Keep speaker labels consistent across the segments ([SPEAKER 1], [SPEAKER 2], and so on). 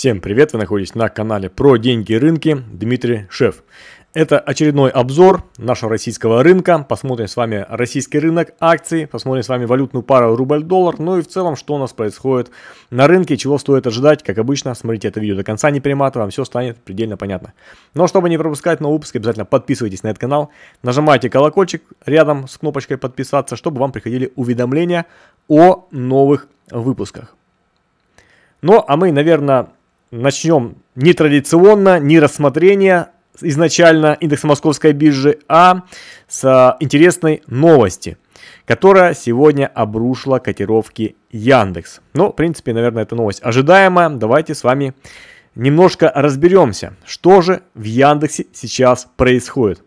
[SPEAKER 1] Всем привет, вы находитесь на канале про деньги и рынки, Дмитрий Шеф. Это очередной обзор нашего российского рынка. Посмотрим с вами российский рынок акций, посмотрим с вами валютную пару рубль-доллар, ну и в целом, что у нас происходит на рынке, чего стоит ожидать. Как обычно, смотрите это видео до конца, не перематывая, вам все станет предельно понятно. Но чтобы не пропускать новые выпуски, обязательно подписывайтесь на этот канал, нажимайте колокольчик рядом с кнопочкой подписаться, чтобы вам приходили уведомления о новых выпусках. Ну, а мы, наверное, начнем не традиционно, не рассмотрение изначально индекса московской биржи, а с интересной новости, которая сегодня обрушила котировки Яндекс. Ну, в принципе, наверное, эта новость ожидаемая. Давайте с вами немножко разберемся, что же в Яндексе сейчас происходит.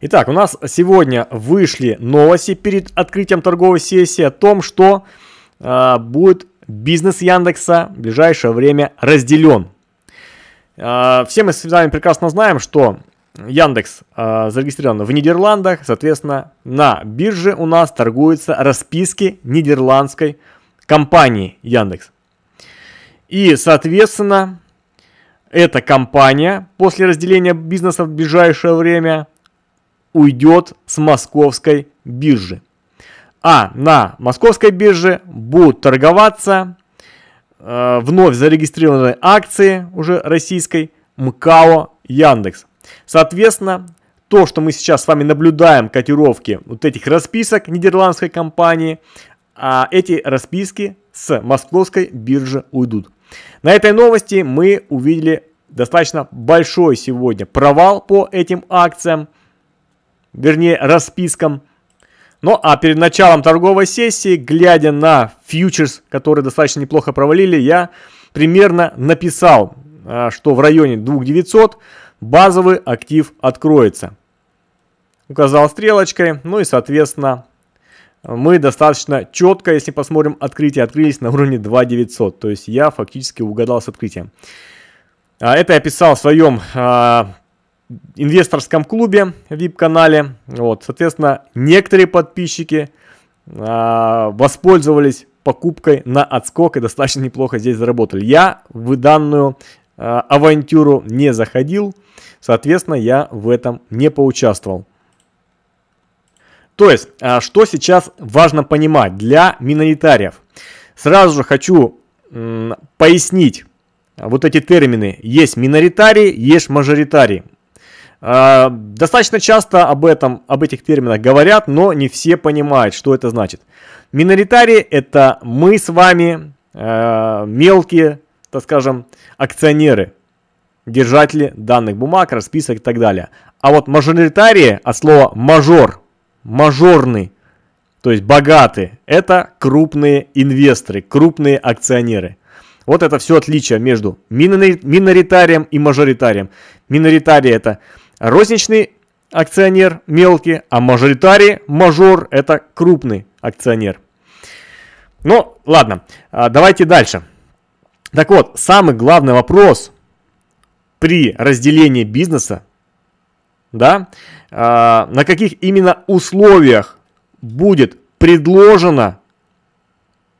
[SPEAKER 1] Итак, у нас сегодня вышли новости перед открытием торговой сессии о том, что э, будет Бизнес Яндекса в ближайшее время разделен. А, все мы с вами прекрасно знаем, что Яндекс а, зарегистрирован в Нидерландах, соответственно, на бирже у нас торгуются расписки нидерландской компании Яндекс. И, соответственно, эта компания после разделения бизнеса в ближайшее время уйдет с московской биржи а на московской бирже будут торговаться э, вновь зарегистрированные акции уже российской МКАО Яндекс. Соответственно, то, что мы сейчас с вами наблюдаем котировки вот этих расписок нидерландской компании, а эти расписки с московской биржи уйдут. На этой новости мы увидели достаточно большой сегодня провал по этим акциям, вернее распискам. Ну а перед началом торговой сессии, глядя на фьючерс, которые достаточно неплохо провалили, я примерно написал, а, что в районе 2900 базовый актив откроется. Указал стрелочкой, ну и соответственно мы достаточно четко, если посмотрим открытие, открылись на уровне 2900. То есть я фактически угадал с открытием. А, это я писал в своем а, инвесторском клубе, VIP-канале. Вот, соответственно, некоторые подписчики а, воспользовались покупкой на отскок и достаточно неплохо здесь заработали. Я в данную а, авантюру не заходил, соответственно, я в этом не поучаствовал. То есть, а, что сейчас важно понимать для миноритариев? Сразу же хочу м, пояснить вот эти термины. Есть миноритарии, есть мажоритарии. А, достаточно часто об этом, об этих терминах говорят, но не все понимают, что это значит. Миноритарии – это мы с вами, э, мелкие, так скажем, акционеры, держатели данных бумаг, расписок и так далее. А вот мажоритарии от слова мажор, мажорный, то есть богатые, это крупные инвесторы, крупные акционеры. Вот это все отличие между миноритарием и мажоритарием. Миноритарий это розничный акционер мелкий, а мажоритарий, мажор, это крупный акционер. Ну, ладно, а, давайте дальше. Так вот, самый главный вопрос при разделении бизнеса, да, а, на каких именно условиях будет предложено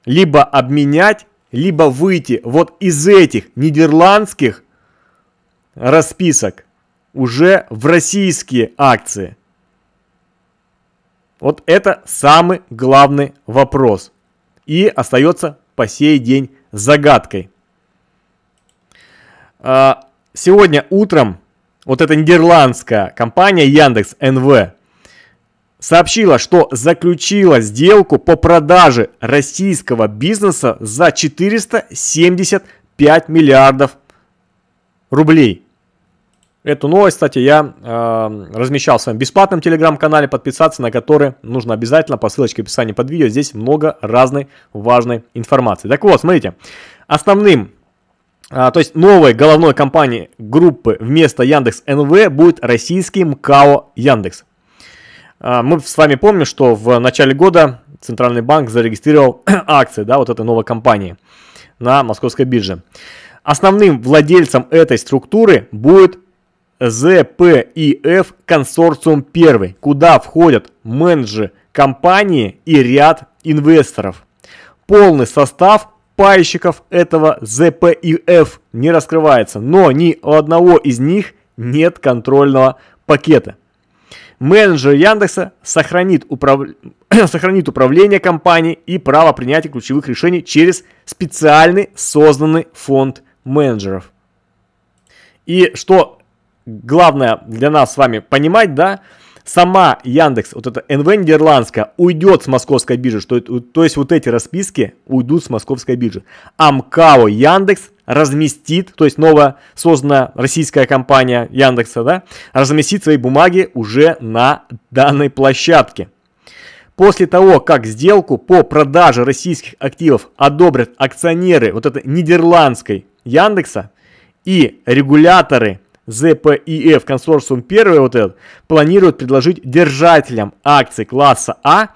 [SPEAKER 1] либо обменять, либо выйти вот из этих нидерландских расписок уже в российские акции? Вот это самый главный вопрос. И остается по сей день загадкой. А, сегодня утром вот эта нидерландская компания Яндекс НВ сообщила, что заключила сделку по продаже российского бизнеса за 475 миллиардов рублей. Эту новость, кстати, я э, размещал в своем бесплатном телеграм-канале, подписаться на который нужно обязательно по ссылочке в описании под видео. Здесь много разной важной информации. Так вот, смотрите, основным, э, то есть новой головной компанией группы вместо Яндекс НВ будет российский МКАО Яндекс. Э, мы с вами помним, что в начале года Центральный банк зарегистрировал акции, да, вот этой новой компании на московской бирже. Основным владельцем этой структуры будет ЗПИФ Консорциум 1, куда входят менеджеры компании и ряд инвесторов. Полный состав пайщиков этого ЗПИФ не раскрывается, но ни у одного из них нет контрольного пакета. Менеджер Яндекса сохранит, управ... сохранит управление компанией и право принятия ключевых решений через специальный созданный фонд менеджеров. И что главное для нас с вами понимать, да, сама Яндекс, вот эта НВ Нидерландская, уйдет с московской биржи. Что, то есть вот эти расписки уйдут с московской биржи. Амкао Яндекс разместит, то есть новая созданная российская компания Яндекса, да, разместит свои бумаги уже на данной площадке. После того, как сделку по продаже российских активов одобрят акционеры вот этой нидерландской Яндекса и регуляторы – ZPIF консорциум первый вот этот, планирует предложить держателям акций класса А,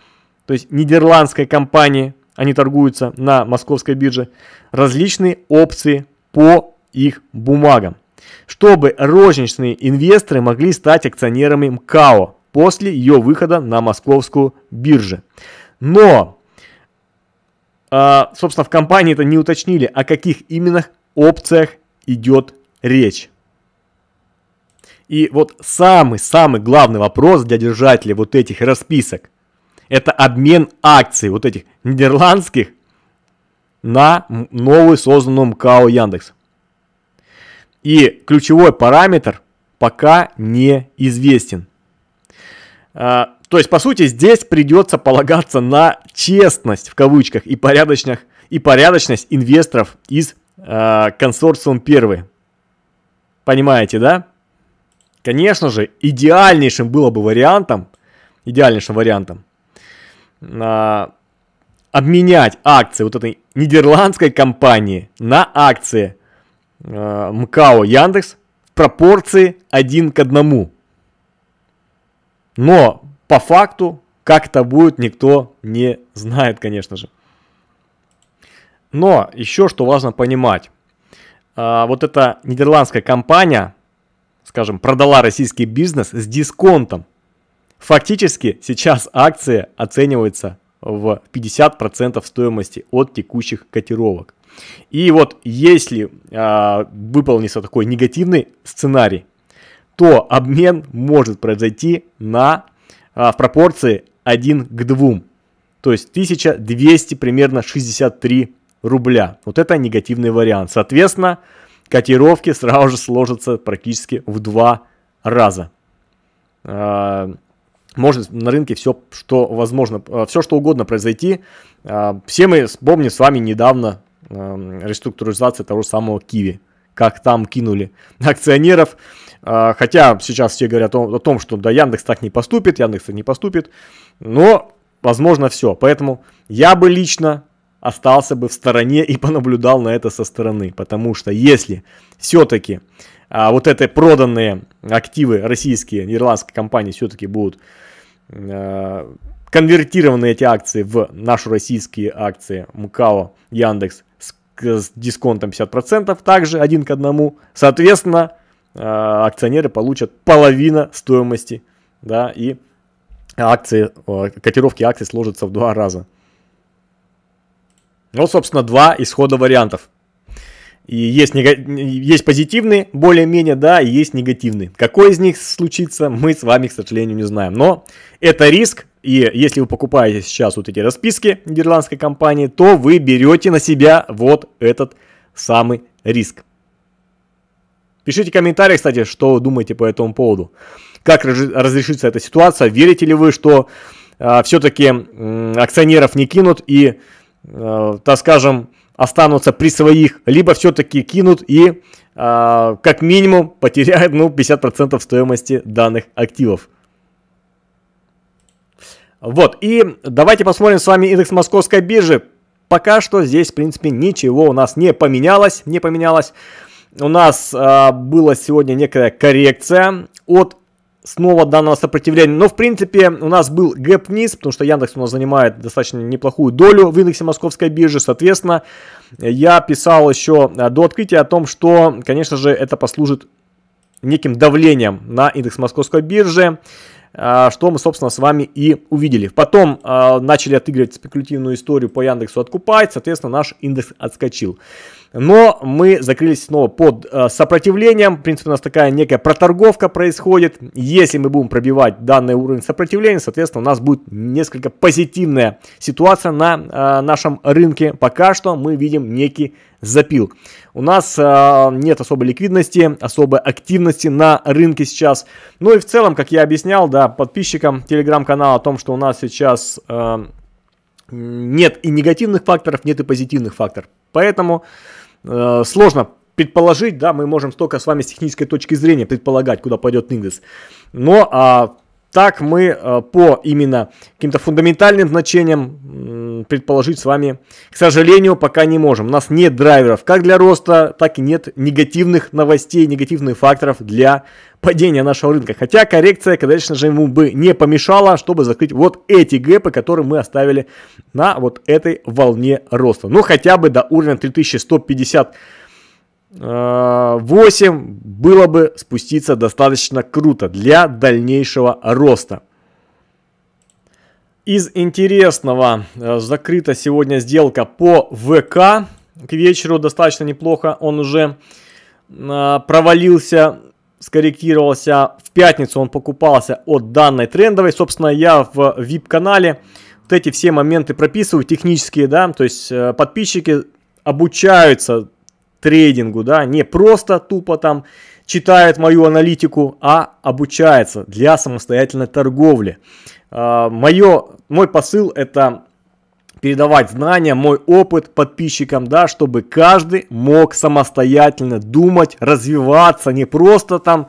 [SPEAKER 1] то есть нидерландской компании, они торгуются на московской бирже, различные опции по их бумагам, чтобы розничные инвесторы могли стать акционерами МКАО после ее выхода на московскую биржу. Но, а, собственно, в компании это не уточнили, о каких именно опциях идет речь. И вот самый-самый главный вопрос для держателей вот этих расписок – это обмен акций вот этих нидерландских на новую созданную МКО Яндекс. И ключевой параметр пока не известен. А, то есть, по сути, здесь придется полагаться на честность в кавычках и порядочных и порядочность инвесторов из э, а, консорциум 1. Понимаете, да? Конечно же, идеальнейшим было бы вариантом, идеальнейшим вариантом, а, обменять акции вот этой нидерландской компании на акции а, МКАО Яндекс в пропорции один к одному. Но по факту, как это будет, никто не знает, конечно же. Но еще что важно понимать. А, вот эта нидерландская компания – скажем, продала российский бизнес с дисконтом. Фактически сейчас акции оцениваются в 50% стоимости от текущих котировок. И вот если э, выполнится такой негативный сценарий, то обмен может произойти на, э, в пропорции 1 к 2. То есть 1200 примерно 63 рубля. Вот это негативный вариант. Соответственно, котировки сразу же сложатся практически в два раза. А, Может на рынке все, что возможно, а, все, что угодно произойти. А, все мы вспомним с вами недавно реструктуризация того же самого Киви, как там кинули акционеров. Хотя сейчас все говорят о, о том, что да, Яндекс так не поступит, Яндекс так не поступит, но возможно все. Поэтому я бы лично остался бы в стороне и понаблюдал на это со стороны. Потому что если все-таки а, вот эти проданные активы российские, ирландской компании все-таки будут а, конвертированы эти акции в наши российские акции МКАО, Яндекс с, с дисконтом 50%, также один к одному. Соответственно, а, акционеры получат половина стоимости да, и акции, а, котировки акций сложатся в два раза. Вот, ну, собственно, два исхода вариантов. И есть, нега... есть позитивные, более-менее, да, и есть негативные. Какой из них случится, мы с вами, к сожалению, не знаем. Но это риск, и если вы покупаете сейчас вот эти расписки нидерландской компании, то вы берете на себя вот этот самый риск. Пишите комментарии, кстати, что думаете по этому поводу. Как разрешится эта ситуация? Верите ли вы, что э, а, все-таки э, акционеров не кинут и э, так скажем, останутся при своих, либо все-таки кинут и э, как минимум потеряют ну, 50% стоимости данных активов. Вот, и давайте посмотрим с вами индекс московской биржи. Пока что здесь, в принципе, ничего у нас не поменялось, не поменялось. У нас э, была сегодня некая коррекция от снова данного сопротивления. Но, в принципе, у нас был гэп вниз, потому что Яндекс у нас занимает достаточно неплохую долю в индексе московской биржи. Соответственно, я писал еще э, до открытия о том, что, конечно же, это послужит неким давлением на индекс московской биржи. А, что мы, собственно, с вами и увидели. Потом а, начали отыгрывать спекулятивную историю по Яндексу откупать, соответственно, наш индекс отскочил. Но мы закрылись снова под а, сопротивлением. В принципе, у нас такая некая проторговка происходит. Если мы будем пробивать данный уровень сопротивления, соответственно, у нас будет несколько позитивная ситуация на нашем рынке. Пока что мы видим некий запил у нас э, нет особой ликвидности, особой активности на рынке сейчас. Ну и в целом, как я объяснял, да, подписчикам телеграм-канала о том, что у нас сейчас э, нет и негативных факторов, нет и позитивных факторов. Поэтому э, сложно предположить, да, мы можем только с вами с технической точки зрения предполагать, куда пойдет индекс. Но а, так мы э, по именно каким-то фундаментальным значениям предположить с вами, к сожалению, пока не можем. У нас нет драйверов как для роста, так и нет негативных новостей, негативных факторов для падения нашего рынка. Хотя коррекция, конечно же, ему бы не помешала, чтобы закрыть вот эти гэпы, которые мы оставили на вот этой волне роста. Ну, хотя бы до уровня 3150 8 э, было бы спуститься достаточно круто для дальнейшего роста. Из интересного э, закрыта сегодня сделка по ВК. К вечеру достаточно неплохо он уже э, провалился, скорректировался. В пятницу он покупался от данной трендовой. Собственно, я в VIP-канале вот эти все моменты прописываю, технические, да, то есть подписчики обучаются трейдингу, да, не просто тупо там читает мою аналитику, а обучается для самостоятельной торговли. А, Мое, мой посыл это передавать знания, мой опыт подписчикам, да, чтобы каждый мог самостоятельно думать, развиваться, не просто там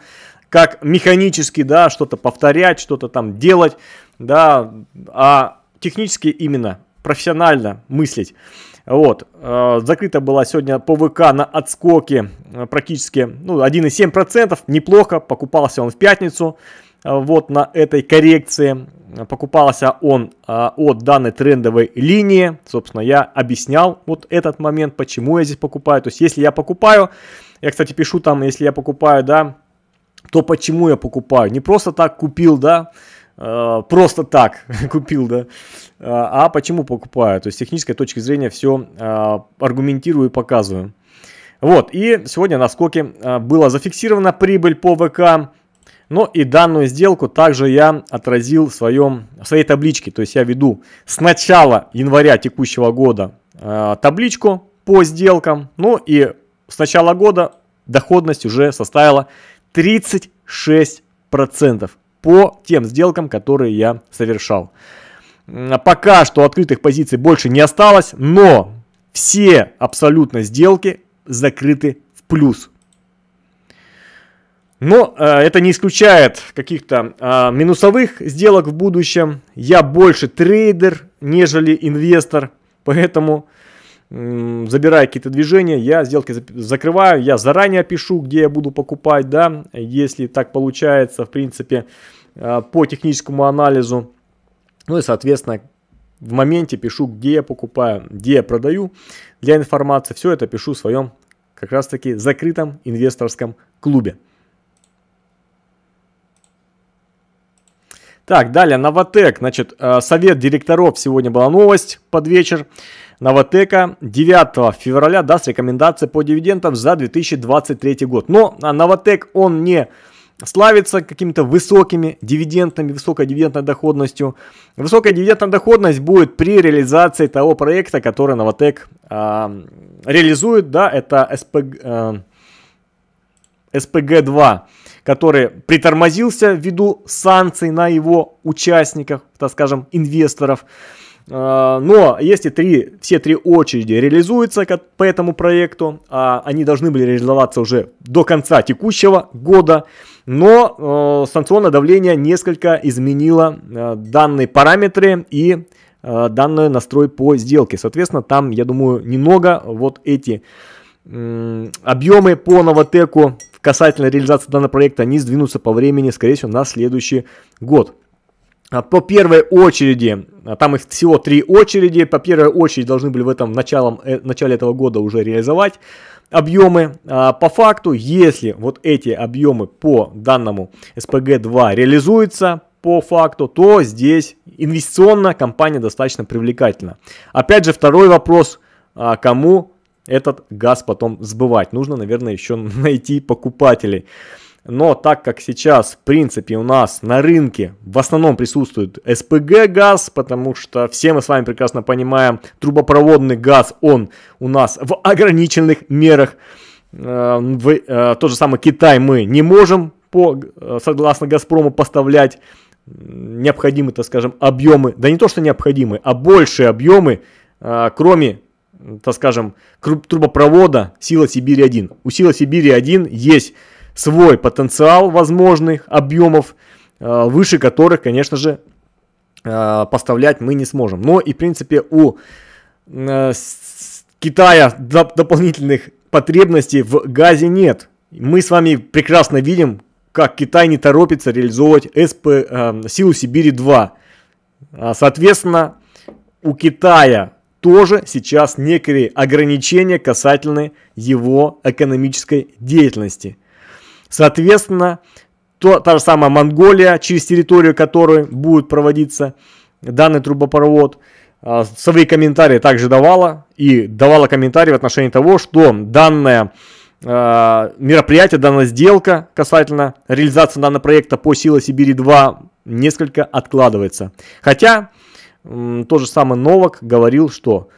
[SPEAKER 1] как механически, да, что-то повторять, что-то там делать, да, а технически именно, профессионально мыслить. Вот. Э, закрыта была сегодня по ВК на отскоке э, практически ну, 1,7%. Неплохо. Покупался он в пятницу. Э, вот на этой коррекции. Покупался он от данной трендовой линии. Собственно, я объяснял вот этот момент, почему я здесь покупаю. То есть, если я покупаю, я, кстати, пишу там, если я покупаю, да, то почему я покупаю. Не просто так купил, да, Э, просто так купил, да. Э, а почему покупаю? То есть с технической точки зрения все э, аргументирую и показываю. Вот, и сегодня на скоке была зафиксирована прибыль по ВК, но ну и данную сделку также я отразил в, своем, в своей табличке. То есть я веду с начала января текущего года табличку по сделкам, ну и с начала года доходность уже составила 36% по тем сделкам, которые я совершал. Пока что открытых позиций больше не осталось, но все абсолютно сделки закрыты в плюс. Но э, это не исключает каких-то э, минусовых сделок в будущем. Я больше трейдер, нежели инвестор, поэтому забирая какие-то движения, я сделки закрываю, я заранее пишу, где я буду покупать, да, если так получается, в принципе, э, по техническому анализу. Ну и, соответственно, в моменте пишу, где я покупаю, где я продаю. Для информации все это пишу в своем как раз-таки закрытом инвесторском клубе. Так, далее, Новотек. Значит, э, совет директоров сегодня была новость под вечер. Новотека 9 февраля даст рекомендации по дивидендам за 2023 год. Но а, Новотек, он не славится какими-то высокими дивидендами, высокой дивидендной доходностью. Высокая дивидендная доходность будет при реализации того проекта, который Новотек э, реализует, да, это СПГ, э, а, СПГ-2, который притормозился ввиду санкций на его участников, так скажем, инвесторов. А, но если три, все три очереди реализуются по этому проекту, а они должны были реализоваться уже до конца текущего года, но э, санкционное давление несколько изменило э, данные параметры и э, данный настрой по сделке. Соответственно, там, я думаю, немного вот эти объемы по новотеку касательно реализации данного проекта, они сдвинутся по времени, скорее всего, на следующий год. А, по первой очереди, а, там их всего три очереди, по первой очереди должны были в этом началом, э, начале этого года уже реализовать объемы. А, по факту, если вот эти объемы по данному СПГ-2 реализуются, по факту, то здесь инвестиционно компания достаточно привлекательна. Опять же, второй вопрос, кому этот газ потом сбывать. Нужно, наверное, еще найти покупателей. Но так как сейчас, в принципе, у нас на рынке в основном присутствует СПГ-газ, потому что все мы с вами прекрасно понимаем, трубопроводный газ, он у нас в ограниченных мерах. Эм, в э, тот же самый Китай мы не можем, по, э, согласно Газпрому, поставлять необходимые, так скажем, объемы. Да не то, что необходимые, а большие объемы, э, кроме так скажем, трубопровода Сила Сибири-1. У Сила Сибири-1 есть свой потенциал возможных объемов, э, выше которых, конечно же, э, поставлять мы не сможем. Но и, в принципе, у э, Китая дополнительных потребностей в газе нет. Мы с вами прекрасно видим, как Китай не торопится реализовывать СП, э, силу Сибири-2. А, соответственно, у Китая тоже сейчас некоторые ограничения касательно его экономической деятельности – Соответственно, то, та же самая Монголия, через территорию которой будет проводиться данный трубопровод, а, свои комментарии также давала и давала комментарии в отношении того, что данное а, мероприятие, данная сделка касательно реализации данного проекта по Сила Сибири-2 несколько откладывается. Хотя тот же самый Новак говорил, что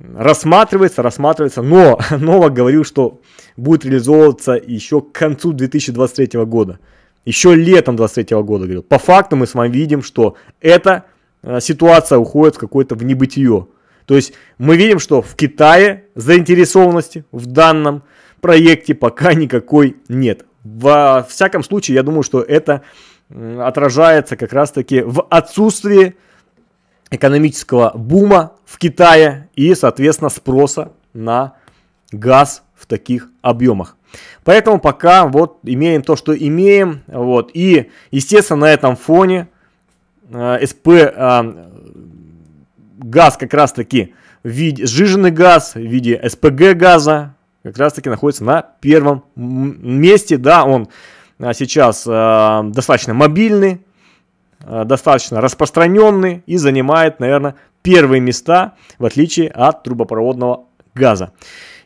[SPEAKER 1] рассматривается, рассматривается, но Новак говорил, что будет реализовываться еще к концу 2023 года. Еще летом 2023 года, говорил. По факту мы с вами видим, что эта э, ситуация уходит в какое-то в небытие. То есть мы видим, что в Китае заинтересованности в данном проекте пока никакой нет. Во всяком случае, я думаю, что это отражается как раз-таки в отсутствии экономического бума в Китае и, соответственно, спроса на газ в таких объемах. Поэтому пока вот имеем то, что имеем. Вот. И, естественно, на этом фоне э, СП э, газ как раз-таки в виде, сжиженный газ в виде СПГ газа как раз-таки находится на первом месте. Да, он э, сейчас э, достаточно мобильный, Э, достаточно распространенный и занимает, наверное, первые места, в отличие от трубопроводного газа.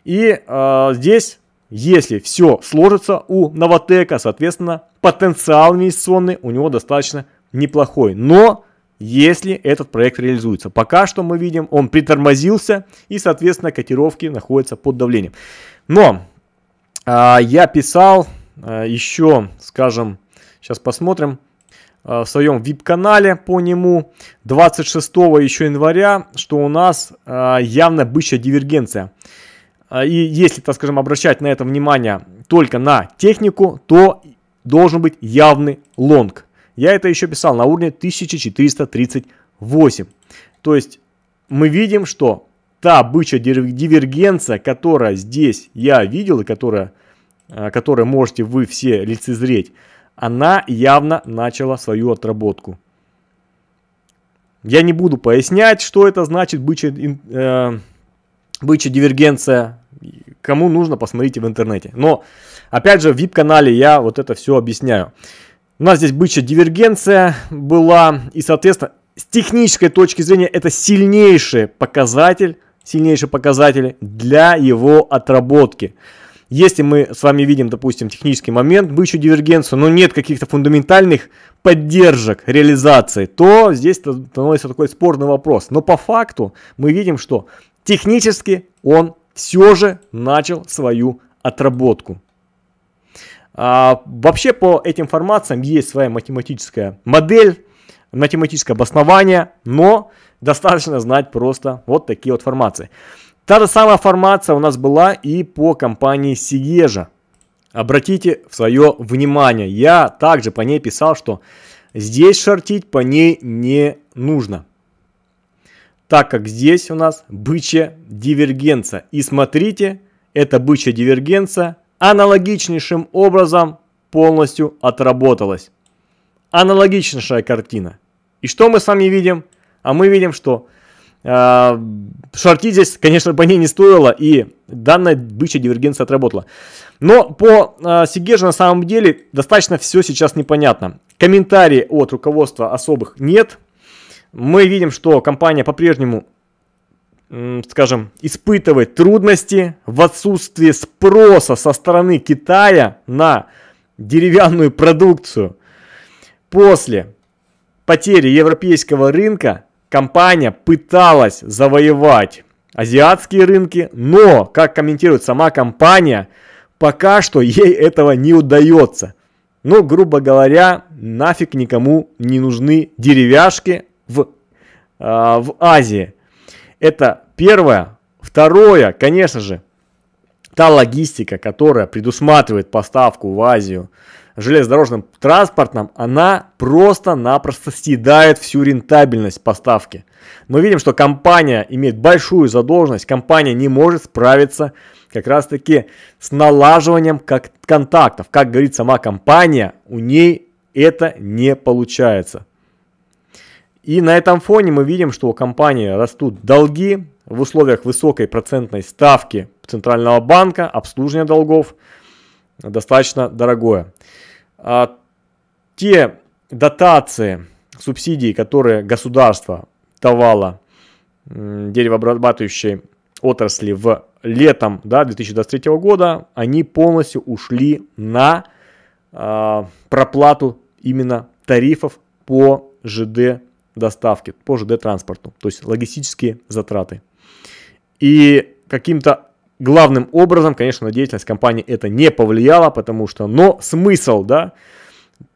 [SPEAKER 1] И э, здесь, если все сложится у Новотека, соответственно, потенциал инвестиционный у него достаточно неплохой. Но если этот проект реализуется. Пока что мы видим, он притормозился и, соответственно, котировки находятся под давлением. Но э, я писал э, еще, скажем, сейчас посмотрим, Э, в своем вип-канале по нему 26 еще января, что у нас э, явно бычья дивергенция. Э, и если, так скажем, обращать на это внимание только на технику, то должен быть явный лонг. Я это еще писал на уровне 1438. То есть мы видим, что та бычья дивергенция, которая здесь я видел и которая, которую можете вы все лицезреть, она явно начала свою отработку. Я не буду пояснять, что это значит бычья, э, бычья дивергенция. Кому нужно, посмотрите в интернете. Но, опять же, в VIP-канале я вот это все объясняю. У нас здесь бычья дивергенция была, и, соответственно, с технической точки зрения это сильнейший показатель, сильнейший показатель для его отработки. Если мы с вами видим, допустим, технический момент, бычью дивергенцию, но нет каких-то фундаментальных поддержек реализации, то здесь становится такой спорный вопрос. Но по факту мы видим, что технически он все же начал свою отработку. А, вообще по этим формациям есть своя математическая модель, математическое обоснование, но достаточно знать просто вот такие вот формации. Та же самая формация у нас была и по компании Сиежа. Обратите в свое внимание, я также по ней писал, что здесь шортить по ней не нужно. Так как здесь у нас бычья дивергенция. И смотрите, эта бычья дивергенция аналогичнейшим образом полностью отработалась. Аналогичнейшая картина. И что мы с вами видим? А мы видим, что Шорти а, здесь, конечно, по ней не стоило, и данная бычья дивергенция отработала. Но по а, Сиге же на самом деле достаточно все сейчас непонятно. Комментарии от руководства особых нет. Мы видим, что компания по-прежнему, скажем, испытывает трудности в отсутствии спроса со стороны Китая на деревянную продукцию. После потери европейского рынка компания пыталась завоевать азиатские рынки, но, как комментирует сама компания, пока что ей этого не удается. Но, ну, грубо говоря, нафиг никому не нужны деревяшки в, э, в Азии. Это первое. Второе, конечно же, та логистика, которая предусматривает поставку в Азию железнодорожным транспортном, она просто-напросто съедает всю рентабельность поставки. Мы видим, что компания имеет большую задолженность, компания не может справиться как раз-таки с налаживанием как контактов. Как говорит сама компания, у ней это не получается. И на этом фоне мы видим, что у компании растут долги в условиях высокой процентной ставки Центрального банка, обслуживания долгов – достаточно дорогое. А те дотации, субсидии, которые государство давало деревообрабатывающей отрасли в летом да, 2023 года, они полностью ушли на э, проплату именно тарифов по ЖД доставке, по ЖД транспорту, то есть логистические затраты. И каким-то главным образом, конечно, на деятельность компании это не повлияло, потому что, но смысл, да,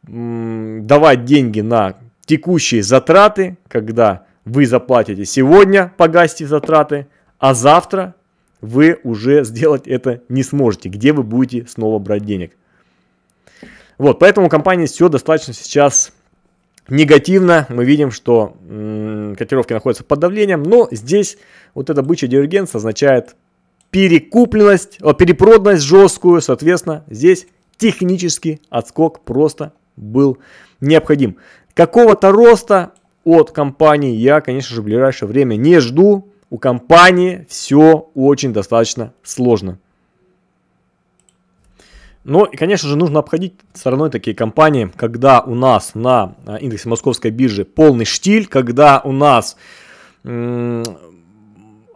[SPEAKER 1] давать деньги на текущие затраты, когда вы заплатите сегодня, погасите затраты, а завтра вы уже сделать это не сможете, где вы будете снова брать денег. Вот, поэтому у компании все достаточно сейчас негативно. Мы видим, что м-м, котировки находятся под давлением, но здесь вот эта бычья дивергенция означает перекупленность, перепроданность жесткую, соответственно, здесь технический отскок просто был необходим. Какого-то роста от компании я, конечно же, в ближайшее время не жду. У компании все очень достаточно сложно. Но, конечно же, нужно обходить стороной такие компании, когда у нас на а, индексе московской биржи полный штиль, когда у нас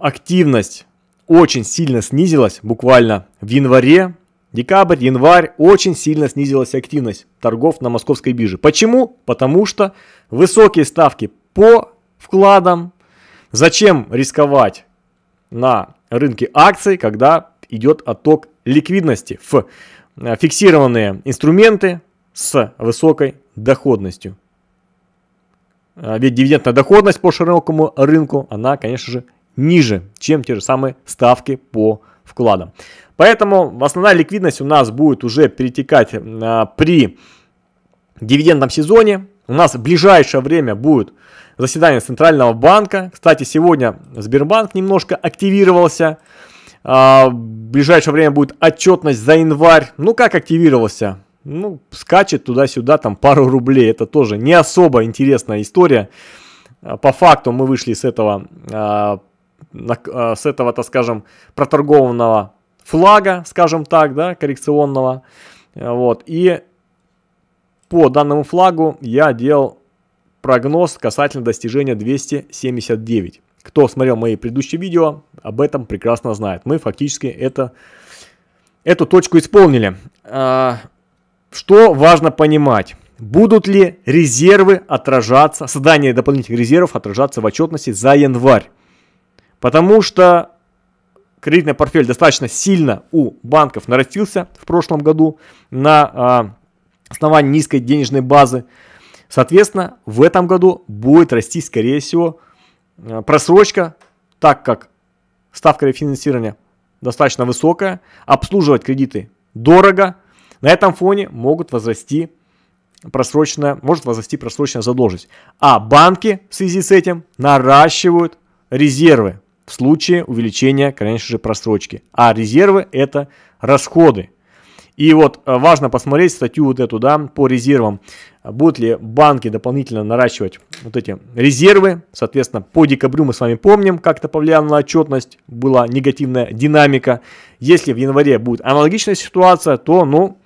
[SPEAKER 1] активность очень сильно снизилась буквально в январе, декабрь, январь, очень сильно снизилась активность торгов на московской бирже. Почему? Потому что высокие ставки по вкладам. Зачем рисковать на рынке акций, когда идет отток ликвидности в э, фиксированные инструменты с высокой доходностью. А ведь дивидендная доходность по широкому рынку, она, конечно же, ниже, чем те же самые ставки по вкладам. Поэтому основная ликвидность у нас будет уже перетекать а, при дивидендном сезоне. У нас в ближайшее время будет заседание Центрального банка. Кстати, сегодня Сбербанк немножко активировался. А, в ближайшее время будет отчетность за январь. Ну как активировался? Ну, скачет туда-сюда там пару рублей. Это тоже не особо интересная история. А, по факту мы вышли с этого а, а, с этого, так скажем, проторгованного флага, скажем так, да, коррекционного. Э, вот. И по данному флагу я делал прогноз касательно достижения 279. Кто смотрел мои предыдущие видео, об этом прекрасно знает. Мы фактически это, эту точку исполнили. Э, что важно понимать? Будут ли резервы отражаться, создание дополнительных резервов отражаться в отчетности за январь? Потому что кредитный портфель достаточно сильно у банков нарастился в прошлом году на а, основании низкой денежной базы. Соответственно, в этом году будет расти, скорее всего, а, просрочка, так как ставка рефинансирования достаточно высокая, обслуживать кредиты дорого. На этом фоне могут возрасти просроченная, может возрасти просроченная задолженность. А банки в связи с этим наращивают резервы случае увеличения, конечно же, просрочки. А резервы – это расходы. И вот э, важно посмотреть статью вот эту, да, по резервам. Будут ли банки дополнительно наращивать вот эти резервы. Соответственно, по декабрю мы с вами помним, как это повлияло на отчетность. Была негативная динамика. Если в январе будет аналогичная ситуация, то, ну,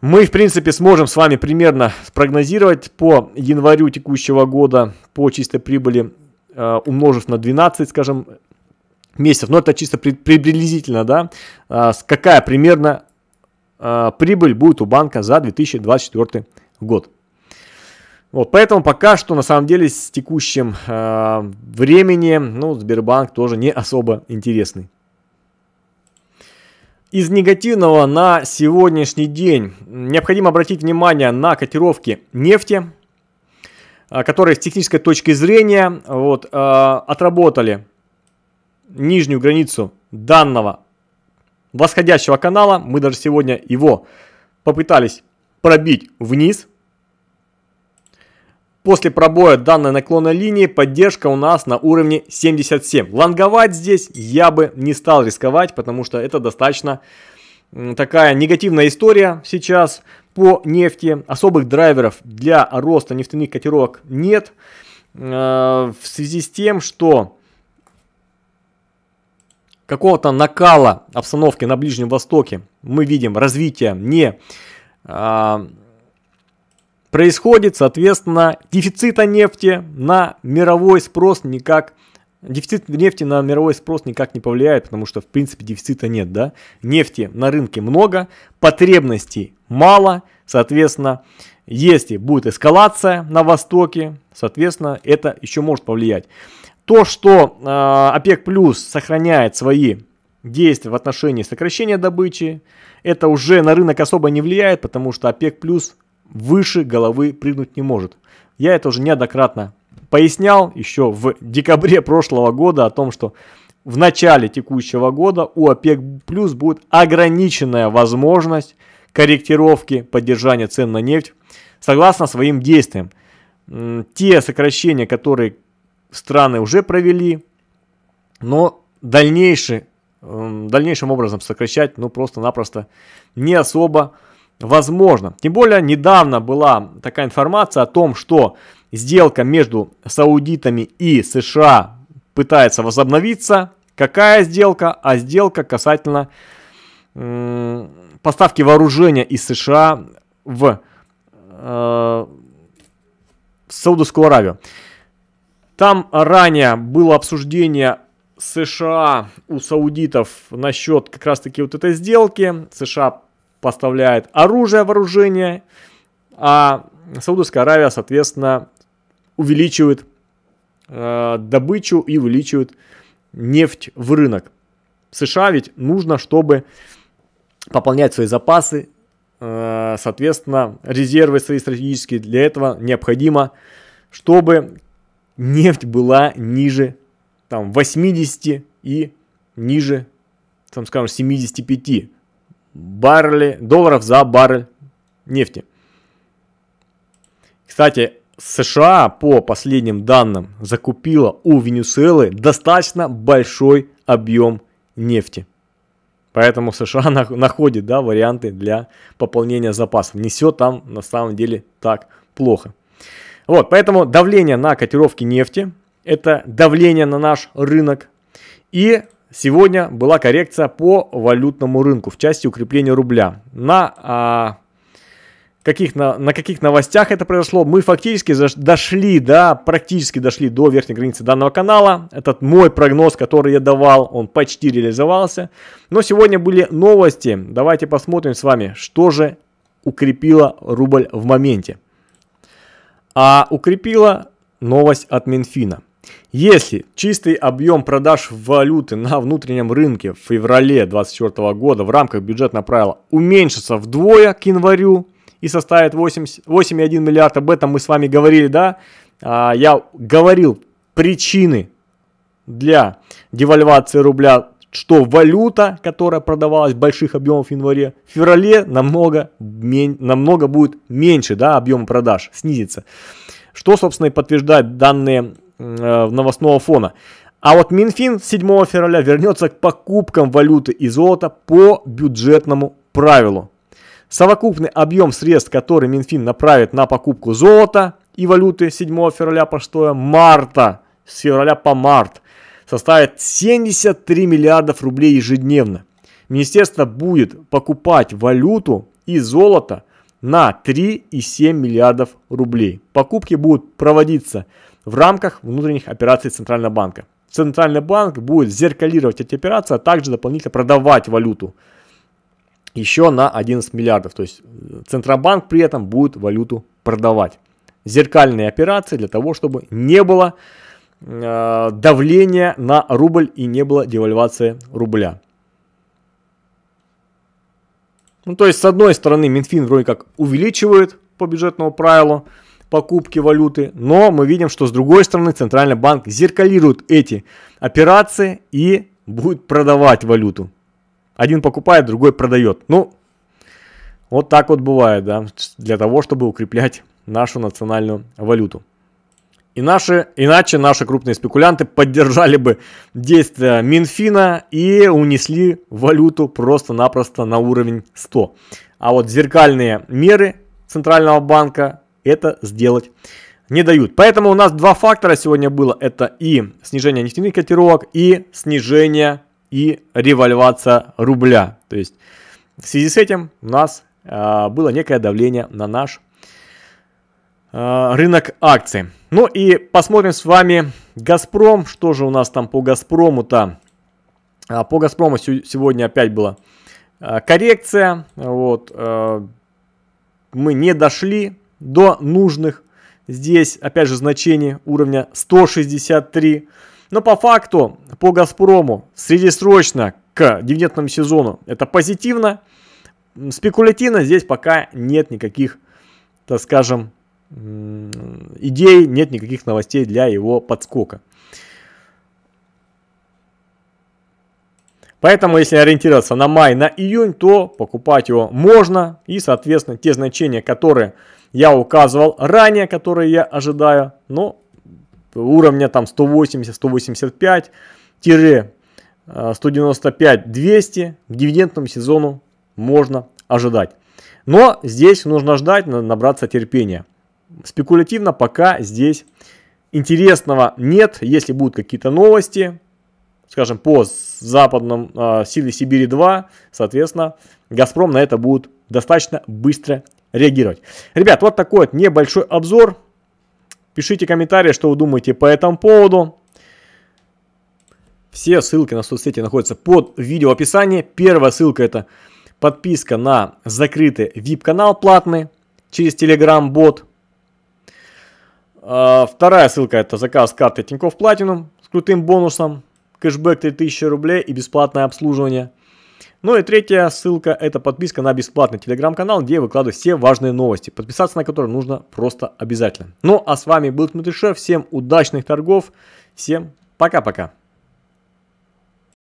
[SPEAKER 1] мы, в принципе, сможем с вами примерно спрогнозировать по январю текущего года по чистой прибыли Э, умножив на 12, скажем, месяцев, но ну, это чисто приблизительно, да, а, какая примерно э, прибыль будет у банка за 2024 год. Вот, поэтому пока что на самом деле с текущим э, времени, ну, Сбербанк тоже не особо интересный. Из негативного на сегодняшний день необходимо обратить внимание на котировки нефти, а, которые с технической точки зрения вот, а, отработали нижнюю границу данного восходящего канала. Мы даже сегодня его попытались пробить вниз. После пробоя данной наклонной линии поддержка у нас на уровне 77. Лонговать здесь я бы не стал рисковать, потому что это достаточно такая негативная история сейчас по нефти. Особых драйверов для роста нефтяных котировок нет. Э, в связи с тем, что какого-то накала обстановки на Ближнем Востоке мы видим развитие не э, происходит, соответственно, дефицита нефти на мировой спрос никак Дефицит нефти на мировой спрос никак не повлияет, потому что в принципе дефицита нет, да? Нефти на рынке много, потребностей мало, соответственно, если будет эскалация на Востоке, соответственно, это еще может повлиять. То, что э, ОПЕК плюс сохраняет свои действия в отношении сокращения добычи, это уже на рынок особо не влияет, потому что ОПЕК плюс выше головы прыгнуть не может. Я это уже неоднократно пояснял еще в декабре прошлого года о том, что в начале текущего года у ОПЕК плюс будет ограниченная возможность корректировки поддержания цен на нефть согласно своим действиям. Те сокращения, которые страны уже провели, но дальнейший, эм, дальнейшим образом сокращать ну просто-напросто не особо возможно. Тем более недавно была такая информация о том, что сделка между саудитами и США пытается возобновиться. Какая сделка? А сделка касательно поставки вооружения из США в, э, в Саудовскую Аравию. Там ранее было обсуждение США у саудитов насчет как раз-таки вот этой сделки. США поставляет оружие, вооружение, а Саудовская Аравия, соответственно, увеличивает э, добычу и увеличивает нефть в рынок. США ведь нужно, чтобы э, пополнять свои запасы, э, соответственно, резервы свои стратегические. Для этого необходимо, чтобы нефть была ниже там, 80 и ниже, там, скажем, 75 баррелей, долларов за баррель нефти. Кстати, США по последним данным закупила у Венесуэлы достаточно большой объем нефти. Поэтому США находит да, варианты для пополнения запасов. Не все там на самом деле так плохо. Вот, поэтому давление на котировки нефти – это давление на наш рынок. И сегодня была коррекция по валютному рынку в части укрепления рубля. На а, каких на, на каких новостях это произошло. Мы фактически заш, дошли, да, практически дошли до верхней границы данного канала. Этот мой прогноз, который я давал, он почти реализовался. Но сегодня были новости. Давайте посмотрим с вами, что же укрепило рубль в моменте. А укрепила новость от Минфина. Если чистый объем продаж валюты на внутреннем рынке в феврале 2024 года в рамках бюджетного правила уменьшится вдвое к январю и составит 8,1 миллиард. Об этом мы с вами говорили, да? А, я говорил причины для девальвации рубля, что валюта, которая продавалась в больших объемах в январе, в феврале намного, намного будет меньше, да, объем продаж снизится. Что, собственно, и подтверждает данные э, новостного фона. А вот Минфин 7 февраля вернется к покупкам валюты и золота по бюджетному правилу. Совокупный объем средств, который Минфин направит на покупку золота и валюты 7 февраля по 6 марта, с февраля по март, составит 73 миллиардов рублей ежедневно. Министерство будет покупать валюту и золото на 3,7 миллиардов рублей. Покупки будут проводиться в рамках внутренних операций Центрального банка. Центральный банк будет зеркалировать эти операции, а также дополнительно продавать валюту еще на 11 миллиардов. То есть э, Центробанк при этом будет валюту продавать. Зеркальные операции для того, чтобы не было э, давления на рубль и не было девальвации рубля. Ну, то есть, с одной стороны, Минфин вроде как увеличивает по бюджетному правилу покупки валюты, но мы видим, что с другой стороны Центральный банк зеркалирует эти операции и будет продавать валюту. Один покупает, другой продает. Ну, вот так вот бывает, да, для того, чтобы укреплять нашу национальную валюту. И наши, иначе наши крупные спекулянты поддержали бы действия Минфина и унесли валюту просто-напросто на уровень 100. А вот зеркальные меры Центрального банка это сделать не дают. Поэтому у нас два фактора сегодня было. Это и снижение нефтяных котировок, и снижение и револьвация рубля. То есть в связи с этим у нас э, было некое давление на наш э, рынок акций. Ну и посмотрим с вами Газпром. Что же у нас там по Газпрому-то? А, по Газпрому сегодня опять была коррекция. Вот, мы не дошли до нужных здесь, опять же, значений уровня 163. Но по факту, по «Газпрому» среднесрочно к дивидендному сезону это позитивно. Спекулятивно здесь пока нет никаких, так скажем, идей, нет никаких новостей для его подскока. Поэтому, если ориентироваться на май, на июнь, то покупать его можно. И, соответственно, те значения, которые я указывал ранее, которые я ожидаю, но уровня там 180-185 тире 195-200 к дивидендному сезону можно ожидать. Но здесь нужно ждать, набраться терпения. Спекулятивно пока здесь интересного нет. Если будут какие-то новости, скажем, по западным э, силе Сибири-2, соответственно, Газпром на это будет достаточно быстро реагировать. Ребят, вот такой вот небольшой обзор. Пишите комментарии, что вы думаете по этому поводу. Все ссылки на соцсети находятся под видео в описании. Первая ссылка это подписка на закрытый VIP-канал платный через Telegram-бот. А, вторая ссылка это заказ карты Тинькофф Platinum с крутым бонусом, кэшбэк 3000 рублей и бесплатное обслуживание – ну и третья ссылка это подписка на бесплатный телеграм-канал, где я выкладываю все важные новости, подписаться на который нужно просто обязательно. Ну а с вами был Дмитрий Шеф, всем удачных торгов, всем пока-пока.